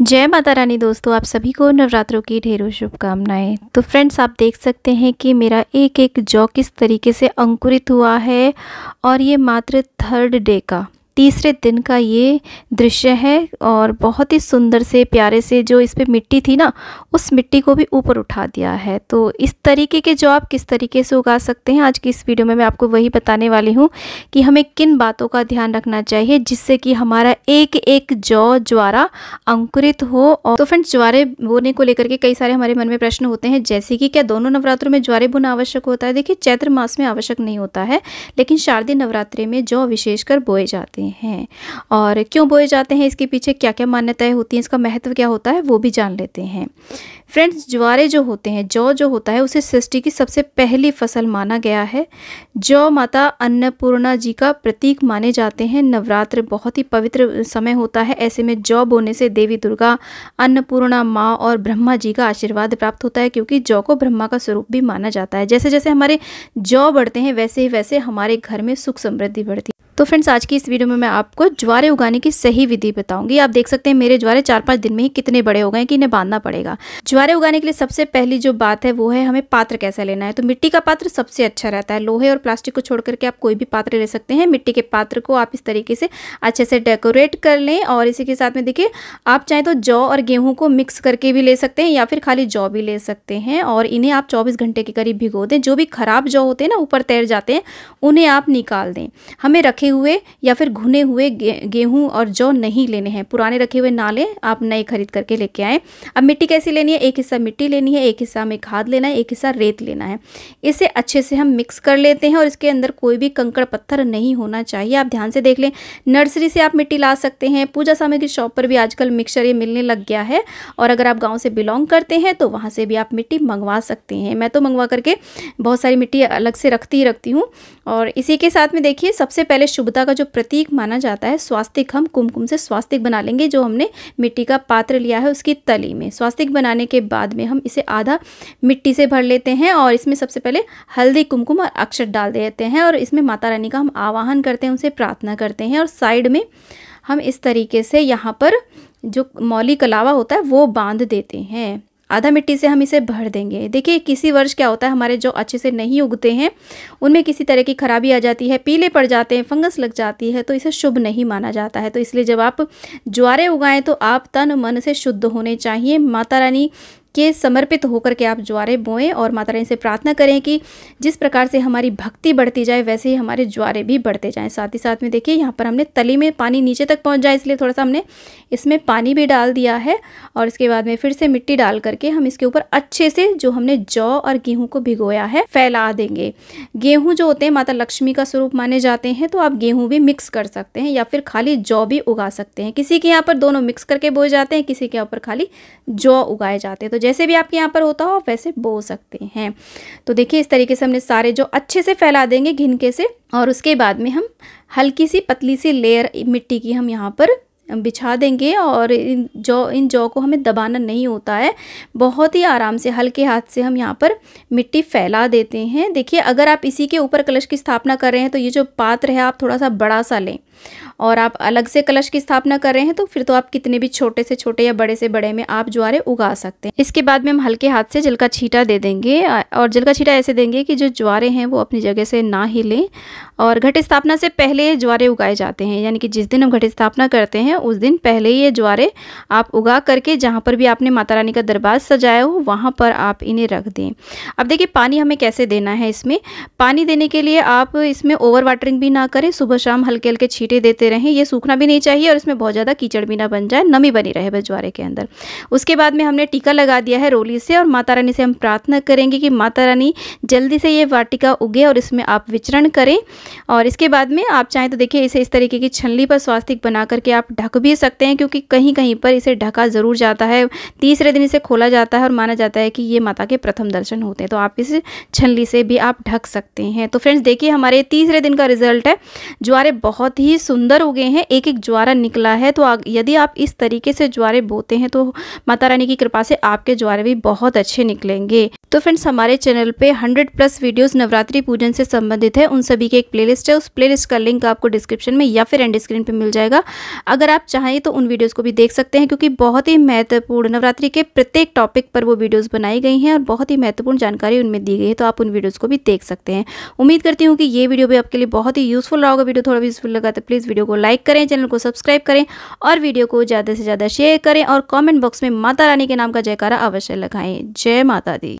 जय माता रानी दोस्तों आप सभी को नवरात्रों की ढेरों शुभकामनाएं तो फ्रेंड्स आप देख सकते हैं कि मेरा एक एक जौ किस तरीके से अंकुरित हुआ है और ये मात्र थर्ड डे का तीसरे दिन का ये दृश्य है और बहुत ही सुंदर से प्यारे से जो इस पर मिट्टी थी ना उस मिट्टी को भी ऊपर उठा दिया है तो इस तरीके के जो आप किस तरीके से उगा सकते हैं आज की इस वीडियो में मैं आपको वही बताने वाली हूँ कि हमें किन बातों का ध्यान रखना चाहिए जिससे कि हमारा एक एक जौ ज्वारा अंकुरित हो और तो फ्रेंड्स ज्वारे बोने को लेकर के कई सारे हमारे मन में प्रश्न होते हैं जैसे कि क्या दोनों नवरात्रों में ज्वारे बुना आवश्यक होता है देखिए चैत्र मास में आवश्यक नहीं होता है लेकिन शारदीय नवरात्रि में जौ विशेषकर बोए जाते हैं हैं और क्यों बोए जाते हैं इसके पीछे क्या क्या मान्यताएं होती हैं इसका महत्व क्या होता है वो भी जान लेते हैं फ्रेंड्स ज्वारे जो होते हैं जौ जो होता है उसे सृष्टि की सबसे पहली फसल माना गया है जौ माता अन्नपूर्णा जी का प्रतीक माने जाते हैं नवरात्र बहुत ही पवित्र समय होता है ऐसे में जौ बोने से देवी दुर्गा अन्नपूर्णा माँ और ब्रह्मा जी का आशीर्वाद प्राप्त होता है क्योंकि जौ को ब्रह्मा का स्वरूप भी माना जाता है जैसे जैसे हमारे जौ बढ़ते हैं वैसे ही वैसे हमारे घर में सुख समृद्धि बढ़ती है तो फ्रेंड्स आज की इस वीडियो में मैं आपको ज्वारे उगाने की सही विधि बताऊंगी आप देख सकते हैं मेरे ज्वारे चार पाँच दिन में ही कितने बड़े हो गए कि इन्हें बांधना पड़ेगा ज्वारे उगाने के लिए सबसे पहली जो बात है वो है हमें पात्र कैसा लेना है तो मिट्टी का पात्र सबसे अच्छा रहता है लोहे और प्लास्टिक को छोड़ करके आप कोई भी पात्र ले सकते हैं मिट्टी के पात्र को आप इस तरीके से अच्छे से डेकोरेट कर लें और इसी के साथ में देखिए आप चाहे तो जौ और गेहूँ को मिक्स करके भी ले सकते हैं या फिर खाली जौ भी ले सकते हैं और इन्हें आप चौबीस घंटे के करीब भिगो दें जो भी खराब जौ होते हैं ना ऊपर तैर जाते हैं उन्हें आप निकाल दें हमें रखे रखे हुए या फिर घुने हुए गेहूं गेहूँ और जौ नहीं लेने हैं पुराने रखे हुए नाले आप नए खरीद करके लेके आएँ अब मिट्टी कैसी लेनी है एक हिस्सा मिट्टी लेनी है एक हिस्सा हमें खाद लेना है एक हिस्सा रेत लेना है इसे अच्छे से हम मिक्स कर लेते हैं और इसके अंदर कोई भी कंकड़ पत्थर नहीं होना चाहिए आप ध्यान से देख लें नर्सरी से आप मिट्टी ला सकते हैं पूजा सामग्री शॉप पर भी आजकल मिक्सर ये मिलने लग गया है और अगर आप गाँव से बिलोंग करते हैं तो वहाँ से भी आप मिट्टी मंगवा सकते हैं मैं तो मंगवा करके बहुत सारी मिट्टी अलग से रखती ही रखती हूँ और इसी के साथ में देखिए सबसे पहले शुभता का जो प्रतीक माना जाता है स्वास्तिक हम कुमकुम से स्वास्तिक बना लेंगे जो हमने मिट्टी का पात्र लिया है उसकी तली में स्वास्तिक बनाने के बाद में हम इसे आधा मिट्टी से भर लेते हैं और इसमें सबसे पहले हल्दी कुमकुम और अक्षत डाल देते हैं और इसमें माता रानी का हम आवाहन करते हैं उनसे प्रार्थना करते हैं और साइड में हम इस तरीके से यहाँ पर जो मौली कलावा होता है वो बांध देते हैं आधा मिट्टी से हम इसे भर देंगे देखिए किसी वर्ष क्या होता है हमारे जो अच्छे से नहीं उगते हैं उनमें किसी तरह की खराबी आ जाती है पीले पड़ जाते हैं फंगस लग जाती है तो इसे शुभ नहीं माना जाता है तो इसलिए जब आप ज्वारे उगाएं तो आप तन मन से शुद्ध होने चाहिए माता रानी के समर्पित होकर के आप ज्वारे बोएं और माता रानी से प्रार्थना करें कि जिस प्रकार से हमारी भक्ति बढ़ती जाए वैसे ही हमारे ज्वारे भी बढ़ते जाएँ साथ ही साथ में देखिए यहाँ पर हमने तली में पानी नीचे तक पहुँच जाए इसलिए थोड़ा सा हमने इसमें पानी भी डाल दिया है और इसके बाद में फिर से मिट्टी डाल करके हम इसके ऊपर अच्छे से जो हमने जौ और गेहूँ को भिगोया है फैला देंगे गेहूँ जो होते हैं माता लक्ष्मी का स्वरूप माने जाते हैं तो आप गेहूँ भी मिक्स कर सकते हैं या फिर खाली जौ भी उगा सकते हैं किसी के यहाँ पर दोनों मिक्स करके बोए जाते हैं किसी के यहाँ पर खाली जौ उगाए जाते हैं तो जैसे भी आपके यहाँ पर होता हो आप वैसे बो सकते हैं तो देखिए इस तरीके से हमने सारे जो अच्छे से फैला देंगे घिनके से और उसके बाद में हम हल्की सी पतली सी लेयर मिट्टी की हम यहाँ पर बिछा देंगे और इन जौ इन जौ को हमें दबाना नहीं होता है बहुत ही आराम से हल्के हाथ से हम यहाँ पर मिट्टी फैला देते हैं देखिए अगर आप इसी के ऊपर कलश की स्थापना कर रहे हैं तो ये जो पात्र है आप थोड़ा सा बड़ा सा लें और आप अलग से कलश की स्थापना कर रहे हैं तो फिर तो आप कितने भी छोटे से छोटे या बड़े से बड़े में आप ज्वारे उगा सकते हैं इसके बाद में हम हल्के हाथ से जल का छीटा दे देंगे और जल का छीटा ऐसे देंगे कि जो ज्वारे हैं वो अपनी जगह से ना हिलें और घट स्थापना से पहले ज्वारे उगाए जाते हैं यानी कि जिस दिन हम घट स्थापना करते हैं उस दिन पहले ये ज्वारे आप उगा करके जहाँ पर भी आपने माता रानी का दरबार सजाया हो वहाँ पर आप इन्हें रख दें अब देखिए पानी हमें कैसे देना है इसमें पानी देने के लिए आप इसमें ओवर वाटरिंग भी ना करें सुबह शाम हल्के हल्के छीटे देते करते रहें ये सूखना भी नहीं चाहिए और इसमें बहुत ज़्यादा कीचड़ भी ना बन जाए नमी बनी रहे बस के अंदर उसके बाद में हमने टीका लगा दिया है रोली से और माता रानी से हम प्रार्थना करेंगे कि माता रानी जल्दी से ये वाटिका उगे और इसमें आप विचरण करें और इसके बाद में आप चाहें तो देखिए इसे इस तरीके की छलनी पर स्वास्थ्य बना करके आप ढक भी सकते हैं क्योंकि कहीं कहीं पर इसे ढका ज़रूर जाता है तीसरे दिन इसे खोला जाता है और माना जाता है कि ये माता के प्रथम दर्शन होते हैं तो आप इस छलनी से भी आप ढक सकते हैं तो फ्रेंड्स देखिए हमारे तीसरे दिन का रिजल्ट है ज्वारे बहुत ही सुंदर सुंदर गए हैं एक एक ज्वारा निकला है तो यदि आप इस तरीके से ज्वारे बोते हैं तो माता रानी की कृपा से आपके ज्वारे भी बहुत अच्छे निकलेंगे तो फ्रेंड्स हमारे चैनल पे 100 प्लस वीडियोस नवरात्रि पूजन से संबंधित है उन सभी के एक प्लेलिस्ट है उस प्लेलिस्ट का लिंक आपको डिस्क्रिप्शन में या फिर एंड स्क्रीन पे मिल जाएगा अगर आप चाहें तो उन वीडियोस को भी देख सकते हैं क्योंकि बहुत ही महत्वपूर्ण नवरात्रि के प्रत्येक टॉपिक पर वो वीडियोज़ बनाई गई हैं और बहुत ही महत्वपूर्ण जानकारी उनमें दी गई है तो आप उन वीडियोज़ को भी देख सकते हैं उम्मीद करती हूँ कि ये वीडियो भी आपके लिए बहुत ही यूज़फुल रहा होगा वीडियो थोड़ा भी यूज़फुल लगा तो प्लीज़ वीडियो वीडियो को लाइक करें चैनल को सब्सक्राइब करें और वीडियो को ज़्यादा से ज़्यादा शेयर करें और कॉमेंट बॉक्स में माता रानी के नाम का जयकारा अवश्य लगाएँ जय माता दी